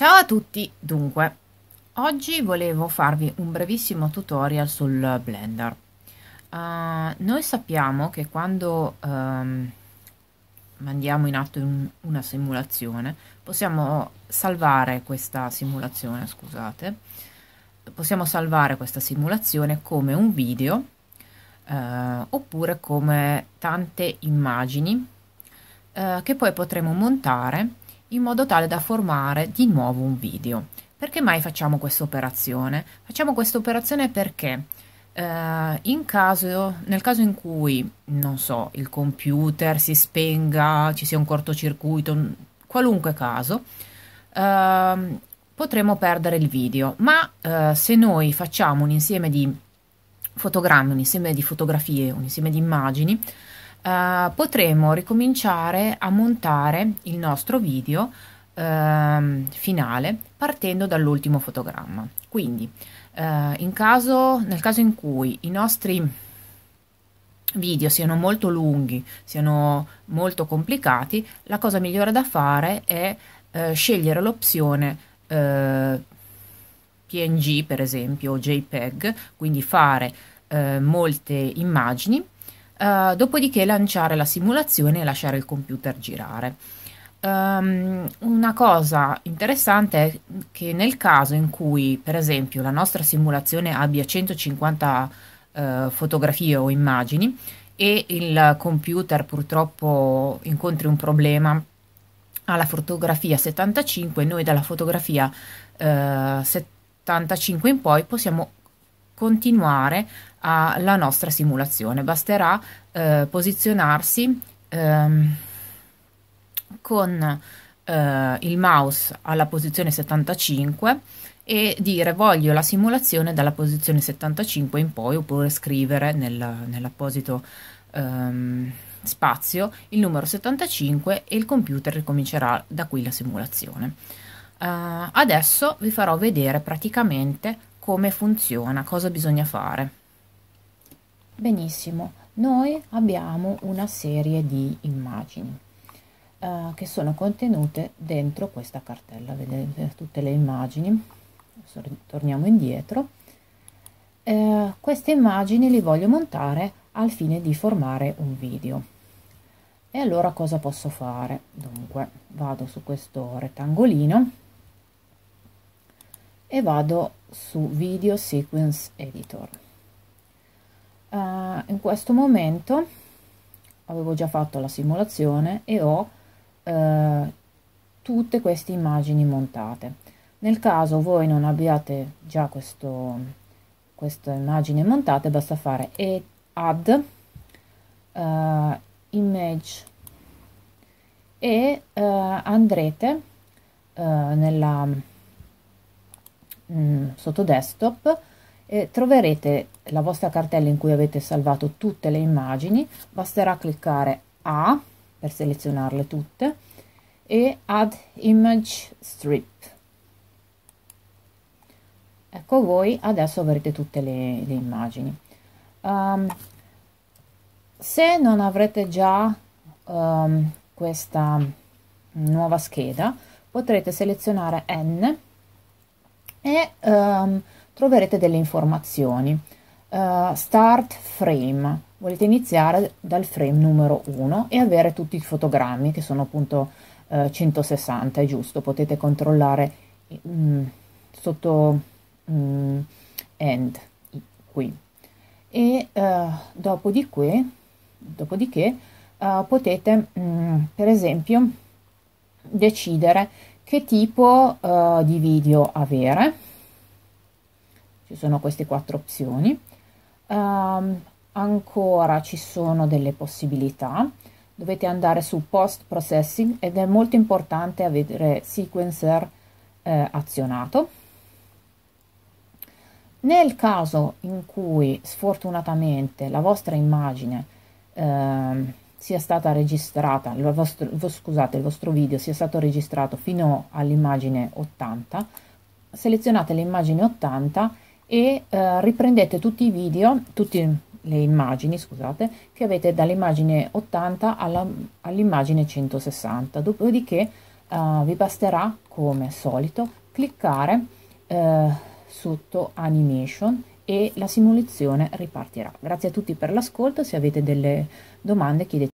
Ciao a tutti! Dunque, oggi volevo farvi un brevissimo tutorial sul Blender. Uh, noi sappiamo che quando um, mandiamo in atto un, una simulazione, possiamo salvare questa simulazione, scusate, possiamo salvare questa simulazione come un video uh, oppure come tante immagini uh, che poi potremo montare in modo tale da formare di nuovo un video. Perché mai facciamo questa operazione? Facciamo questa operazione perché eh, caso, nel caso in cui, non so, il computer si spenga, ci sia un cortocircuito, qualunque caso, eh, potremmo perdere il video. Ma eh, se noi facciamo un insieme di fotogrammi, un insieme di fotografie, un insieme di immagini, eh, potremo ricominciare a montare il nostro video eh, finale partendo dall'ultimo fotogramma. Quindi eh, caso, nel caso in cui i nostri video siano molto lunghi, siano molto complicati, la cosa migliore da fare è eh, scegliere l'opzione eh, PNG per esempio o JPEG, quindi fare eh, molte immagini eh, dopodiché lanciare la simulazione e lasciare il computer girare. Um, una cosa interessante è che nel caso in cui, per esempio, la nostra simulazione abbia 150 uh, eh, fotografie o immagini e il computer purtroppo incontri un problema alla fotografia 75, noi dalla fotografia uh, eh, 75 in poi possiamo continuare alla nostra simulazione. Basterà eh, posizionarsi ehm, con eh, il mouse alla posizione 75 e dire voglio la simulazione dalla posizione 75 in poi oppure scrivere nel, nell'apposito ehm, spazio il numero 75 e il computer ricomincerà da qui la simulazione. Uh, adesso vi farò vedere praticamente come funziona, cosa bisogna fare. Benissimo, noi abbiamo una serie di immagini eh, che sono contenute dentro questa cartella, vedete tutte le immagini, adesso torniamo indietro. Eh, queste immagini le voglio montare al fine di formare un video. E allora cosa posso fare? Dunque vado su questo rettangolino e vado su video sequence editor uh, in questo momento avevo già fatto la simulazione e ho uh, tutte queste immagini montate nel caso voi non abbiate già questo, questa immagine montata basta fare add uh, image e andrete nella mh, mm, sotto desktop eh, troverete la vostra cartella in cui avete salvato tutte le immagini, basterà cliccare A per selezionarle tutte e Add Image Strip. Ecco voi adesso avrete tutte le, le immagini. Um, se non avrete già um, questa nuova scheda potrete selezionare N e um, troverete delle informazioni. Uh, start frame, volete iniziare dal frame numero 1 e avere tutti i fotogrammi che sono appunto uh, eh, 160, è giusto, potete controllare um, sotto um, end qui. E uh, dopodiché, dopodiché potete mm, per esempio decidere che tipo uh, di video avere ci sono queste quattro opzioni um, ancora ci sono delle possibilità dovete andare su post processing ed è molto importante avere sequencer eh, azionato nel caso in cui sfortunatamente la vostra immagine eh, sia stata registrata, il vostro, scusate, il vostro video sia stato registrato fino all'immagine 80, selezionate l'immagine 80 e eh, riprendete tutti i video, tutte le immagini, scusate, che avete dall'immagine 80 all'immagine all 160. Dopodiché eh, vi basterà, come al solito, cliccare eh, sotto Animation e la simulazione ripartirà. Grazie a tutti per l'ascolto, se avete delle domande chiedete